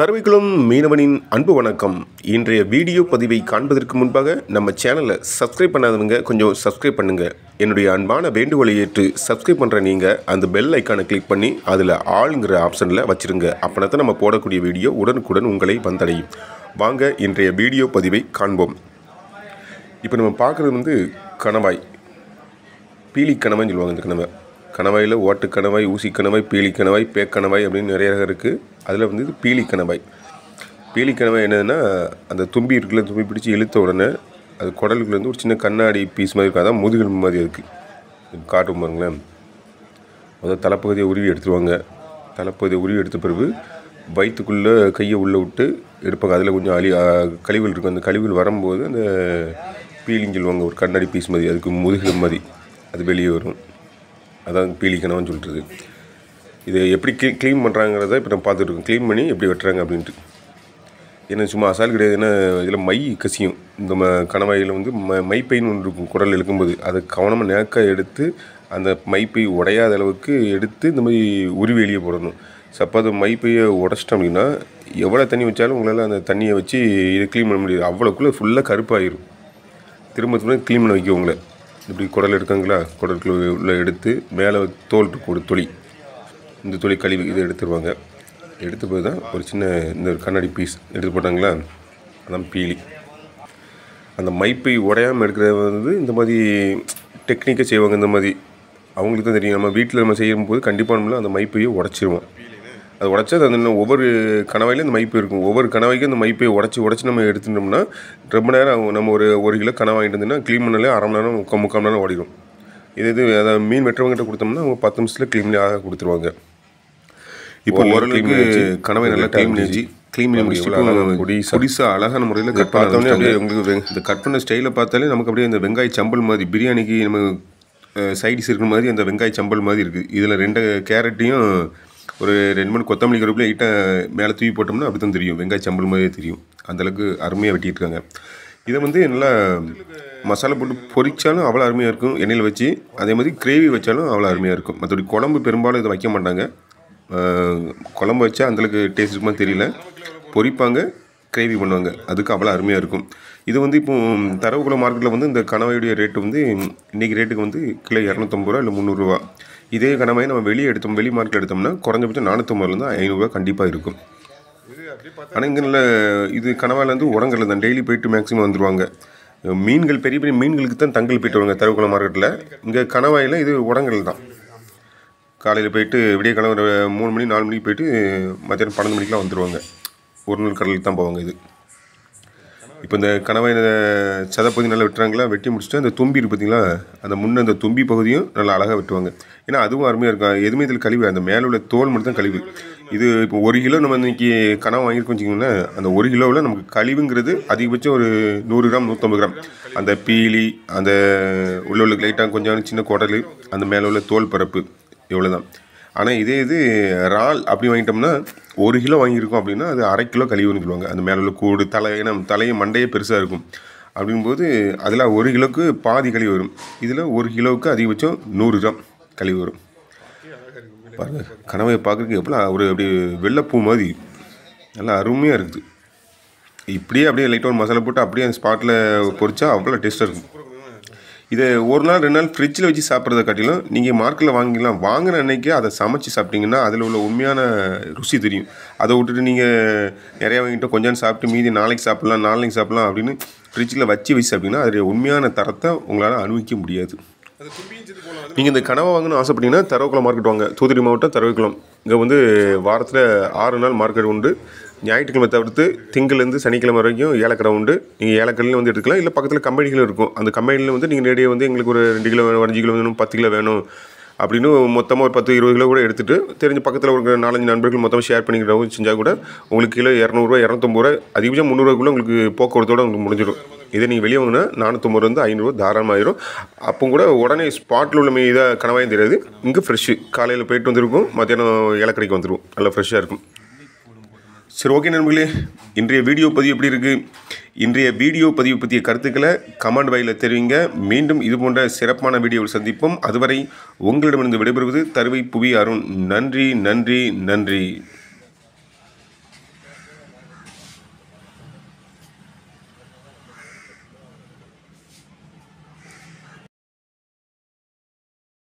தருவிக்குளம் மீனவனின் அன்பு வணக்கம் இன்றைய வீடியோ பதிவை காண்பதற்கு முன்பாக நம்ம சேனலை சப்ஸ்கிரைப் பண்ணாதவங்க கொஞ்சம் சப்ஸ்கிரைப் பண்ணுங்கள் என்னுடைய அன்பான வேண்டுகோளை ஏற்று சப்ஸ்கிரைப் பண்ணுற நீங்கள் அந்த பெல் ஐக்கானை கிளிக் பண்ணி அதில் ஆளுங்கிற ஆப்ஷனில் வச்சுருங்க அப்படின்னா தான் நம்ம போடக்கூடிய வீடியோ உடனுக்குடன் உங்களை வந்தடையும் வாங்க இன்றைய வீடியோ பதிவை காண்போம் இப்போ நம்ம பார்க்குறது வந்து கணவாய் பீலி கணவாய்னு சொல்லுவாங்க இந்த கணவாய் கணவாயில் ஓட்டு கணவாய் ஊசி கணவாய் பீலி கணவாய் பேக்கணவாய் அப்படின்னு நிறைய இருக்குது அதில் வந்து இது பீலி கணவாய் பீலி கணவாய் என்னதுன்னா அந்த தும்பி இருக்குல்ல தும்பி பிடிச்சி இழுத்த உடனே அது குடலுக்குலேருந்து ஒரு சின்ன கண்ணாடி பீஸ் மாதிரி இருக்கும் அதான் முதுகெலும்பு மாதிரி இருக்குது காட்டும் பாருங்களேன் அதாவது தலைப்பகுதியை உருவி எடுத்துருவாங்க தலைப்பகுதியை உருவி எடுத்த பிறகு வயிற்றுக்குள்ளே கையை உள்ளே விட்டு எடுப்பாங்க அதில் கொஞ்சம் அழி கழிவுகள் இருக்கும் அந்த கழிவுகள் வரும்போது அந்த பீலிங் சொல்லுவாங்க ஒரு கண்ணாடி பீஸ் மாதிரி அதுக்கு முதுகெலும்பு மாதிரி அது வெளியே வரும் அதான் பீலிக்கணும்னு சொல்லிட்டு இது எப்படி க்ளீ க்ளீன் பண்ணுறாங்கிறத இப்போ நான் பார்த்துட்டு க்ளீன் பண்ணி எப்படி வெட்டுறாங்க அப்படின்ட்டு ஏன்னா சும்மா அசால் கிடையாது ஏன்னா இதில் மை கசியும் இந்த ம கணவாயில் வந்து ம மைப்பைன்னு ஒன்று இருக்கும் குடல் இழுக்கும்போது அதை கவனமாக நேக்காக எடுத்து அந்த மைப்பை உடையாத அளவுக்கு எடுத்து இந்த மாதிரி உருவி வெளியே போடணும் சப்போ அது மைப்பையை உடச்சிட்டோம் அப்படின்னா எவ்வளோ தண்ணி வச்சாலும் உங்களால் அந்த தண்ணியை வச்சு இதை க்ளீன் பண்ண முடியாது அவ்வளோக்குள்ளே ஃபுல்லாக கருப்பாயிரும் திரும்ப திரும்ப க்ளீன் பண்ண வைக்கும் உங்களை இப்படி குடல் எடுக்கங்களா குடலுக்குள்ள உள்ள எடுத்து மேலே தோல் இருக்கும் ஒரு தொளி இந்த தொளி கழுவி இதை எடுத்துருவாங்க எடுத்து போய் தான் ஒரு சின்ன இந்த ஒரு கண்ணாடி பீஸ் எடுத்து போட்டாங்களா அதான் பீலி அந்த மைப்பை உடையாமல் எடுக்கிறது வந்து இந்த மாதிரி டெக்னிக்காக செய்வாங்க இந்த மாதிரி அவங்களுக்கு தான் தெரியும் நம்ம வீட்டில் நம்ம செய்யும்போது கண்டிப்பாக நம்மள அந்த மைப்பையை உடச்சிருவோம் அது உடச்சி அது இன்னும் ஒவ்வொரு கனவையிலும் இந்த மைப்பு இருக்கும் ஒவ்வொரு கனவைக்கும் இந்த மைப்பை உடச்சி உடச்சி நம்ம எடுத்துட்டோம்னா ரொம்ப நேரம் நம்ம ஒரு ஒரு கிலோ கனவு வாங்கிட்டு இருந்தோம்னா க்ளீன் பண்ணாலே அரை மணி நேரம் முக்கால் முக்கால் நேரம் ஓடிடும் இது இது அதை மீன் வெட்டுறவங்ககிட்ட கொடுத்தோம்னா அவங்க பத்து நிமிஷத்தில் க்ளீன் பண்ணி கொடுத்துருவாங்க இப்போ ஓரளவுக்கு கனவை நல்லா டைம் நெஞ்சி க்ளீன் பண்ணி முடிச்சு அழகான முறையில் கட் பார்த்தோன்னே அப்படியே உங்களுக்கு இந்த கட் பண்ண ஸ்டைலை பார்த்தாலே நமக்கு அப்படியே இந்த வெங்காய சம்பல் மாதிரி பிரியாணிக்கு நம்ம சைடிஸ் இருக்கிற மாதிரி அந்த வெங்காய சம்பல் மாதிரி இருக்குது இதில் ரெண்டு கேரட்டையும் ஒரு ரெண்டு மூணு கொத்தமல்லி கருப்பில் ஈட்டை மேலே தூவி போட்டோம்னா அப்படி தான் தெரியும் வெங்காய சம்பல் மாதிரியே தெரியும் அந்தளவுக்கு அருமையாக இருக்காங்க இதை வந்து நல்லா மசாலா போட்டு பொறிச்சாலும் அவ்வளோ அருமையாக இருக்கும் எண்ணெயில் வச்சு அதே மாதிரி கிரேவி வச்சாலும் அவ்வளோ அருமையாக இருக்கும் மற்றபடி குழம்பு பெரும்பாலும் இதை வைக்க மாட்டாங்க குழம்பு வச்சா அந்தளவுக்கு டேஸ்ட் இருக்குமா தெரியல பொரிப்பாங்க கிரேவி பண்ணுவாங்க அதுக்கு அவ்வளோ அருமையாக இருக்கும் இது வந்து இப்போ தரவுக்குள்ள மார்க்கெட்டில் வந்து இந்த கணவையுடைய ரேட்டு வந்து இன்றைக்கி ரேட்டுக்கு வந்து கிலோ இரநூத்தம்பது ரூபா இல்லை முந்நூறுரூவா இதே கனமாய் நம்ம வெளியே எடுத்தோம் வெளி மார்க்கில் எடுத்தோம்னா குறைஞ்சபட்சம் நானூற்றம்பதுலேருந்து ஐநூறுரூவா கண்டிப்பாக இருக்கும் ஆனால் இங்கே நல்ல இது கணவாயிலேருந்து உடங்கல தான் டெய்லி போயிட்டு மேக்ஸிமம் வந்துடுவாங்க மீன்கள் பெரிய பெரிய மீன்களுக்கு தான் தங்கள் போயிட்டு வருவாங்க தருவக்குளம் மார்க்கெட்டில் இங்கே கணவாயில் இது உடங்கல் தான் காலையில் போயிட்டு விடிய கிழமை மூணு மணி நாலு மணிக்கு போயிட்டு மத்தியானம் பன்னெண்டு மணிக்கெலாம் வந்துடுவாங்க ஒரு நாள் கடலுக்கு தான் போவாங்க இது இப்போ இந்த சதை சதப்பகுதி நல்லா வெட்டுறாங்களா வெட்டி முடிச்சுட்டு அந்த தும்பி இருக்கு பார்த்தீங்களா அந்த முன்ன அந்த தும்பி பகுதியும் நல்லா அழகாக வெட்டுவாங்க ஏன்னா அதுவும் அருமையாக இருக்கும் எதுவுமே இதில் கழிவு அந்த மேலே உள்ள தோல் மட்டும் தான் கழிவு இது இப்போ ஒரு கிலோ நம்ம இன்றைக்கி கனவை வாங்கியிருக்கோம் வச்சிங்கன்னா அந்த ஒரு கிலோவில் நமக்கு கழிவுங்கிறது அதிகபட்சம் ஒரு நூறு கிராம் நூற்றம்பது கிராம் அந்த பீலி அந்த உள்ள உள்ள லைட்டாக கொஞ்சம் சின்ன குடல் அந்த மேலே உள்ள தோல் பரப்பு இவ்வளோ தான் ஆனால் இதே இது இறால் அப்படி வாங்கிட்டோம்னா ஒரு கிலோ வாங்கியிருக்கோம் அப்படின்னா அது அரை கிலோ கழிவுன்னு சொல்லுவாங்க அந்த மேலே உள்ள கூடு தலை ஏன்னா தலையும் மண்டையே பெருசாக இருக்கும் அப்படிங்கும்போது அதில் ஒரு கிலோவுக்கு பாதி கழிவு வரும் இதில் ஒரு கிலோவுக்கு அதிகபட்சம் நூறு கிராம் கழிவு வரும் பாருங்கள் கனவை பார்க்குறதுக்கு எப்படிலாம் ஒரு அப்படி வெள்ளைப்பூ மாதிரி நல்லா அருமையாக இருக்குது இப்படியே அப்படியே லைட்டாக ஒரு மசாலா போட்டு அப்படியே அந்த ஸ்பாட்டில் பொறிச்சா அவ்வளோ டேஸ்ட்டாக இருக்கும் இதை ஒரு நாள் ரெண்டு நாள் ஃப்ரிட்ஜில் வச்சு சாப்பிட்றத காட்டிலும் நீங்கள் மார்க்கெட்டில் வாங்கிக்கலாம் வாங்கின அன்னைக்கு அதை சமைச்சு சாப்பிட்டிங்கன்னா அதில் உள்ள உண்மையான ருசி தெரியும் அதை விட்டுட்டு நீங்கள் நிறையா வாங்கிட்டு கொஞ்சம் சாப்பிட்டு மீதி நாளைக்கு சாப்பிட்லாம் நாளைக்கு சாப்பிட்லாம் அப்படின்னு ஃப்ரிட்ஜில் வச்சு வச்சு சாப்பிட்டிங்கன்னா அதோடைய உண்மையான தரத்தை உங்களால் அனுபவிக்க முடியாது நீங்கள் இந்த கனவை வாங்கணும் ஆசைப்பட்டீங்கன்னா தரவுக்குளம் மார்க்கெட் வாங்க தூத்துக்குடி மாவட்டம் தரவுக்குளம் இங்கே வந்து வாரத்தில் ஆறு நாள் மார்க்கெட் உண்டு ஞாயிற்றுக்கிழமை தவிர்த்து திங்கள்லேருந்து சனிக்கிழமை வரைக்கும் ஏலக்கடை உண்டு நீங்கள் ஏலக்கடையிலும் வந்து எடுத்துக்கலாம் இல்லை பக்கத்தில் கம்பெனிகளும் இருக்கும் அந்த கம்பெனியில் வந்து நீங்கள் நேரடியாக வந்து எங்களுக்கு ஒரு ரெண்டு கிலோ வேணும் அஞ்சு கிலோ வேணும் பத்து கிலோ வேணும் அப்படின்னு மொத்தமாக ஒரு பத்து இருபது கிலோ கூட எடுத்துகிட்டு தெரிஞ்ச பக்கத்தில் ஒரு நாலஞ்சு நண்பர்கள் மொத்தமாக ஷேர் பண்ணிக்கிறவங்க செஞ்சால் கூட உங்களுக்கு கிலோ இரநூறுவா இரநூத்தம்பது ரூபா அதிகபட்சம் கூட உங்களுக்கு போக்குவரத்தோடு உங்களுக்கு முடிஞ்சிடும் இதே நீங்கள் வெளியே வாங்கினா வந்து ஐநூறுரூவா தாராளமாயிரும் அப்போ கூட உடனே ஸ்பாட்டில் உள்ள இதாக கனவாயும் தெரியாது இங்கே ஃப்ரெஷ்ஷு காலையில் போயிட்டு வந்துருக்கும் மத்தியானம் இலக்கடைக்கு வந்துருவோம் நல்லா ஃப்ரெஷ்ஷாக இருக்கும் சரி ஓகே நண்பர்களே இன்றைய வீடியோ பதிவு எப்படி இருக்குது இன்றைய வீடியோ பதிவு பற்றிய கருத்துக்களை கமெண்ட் வாயில் தெரிவிங்க மீண்டும் இது போன்ற சிறப்பான வீடியோவில் சந்திப்போம் அதுவரை உங்களிடமிருந்து விடைபெறுவது தருவை புவி அருண் நன்றி நன்றி நன்றி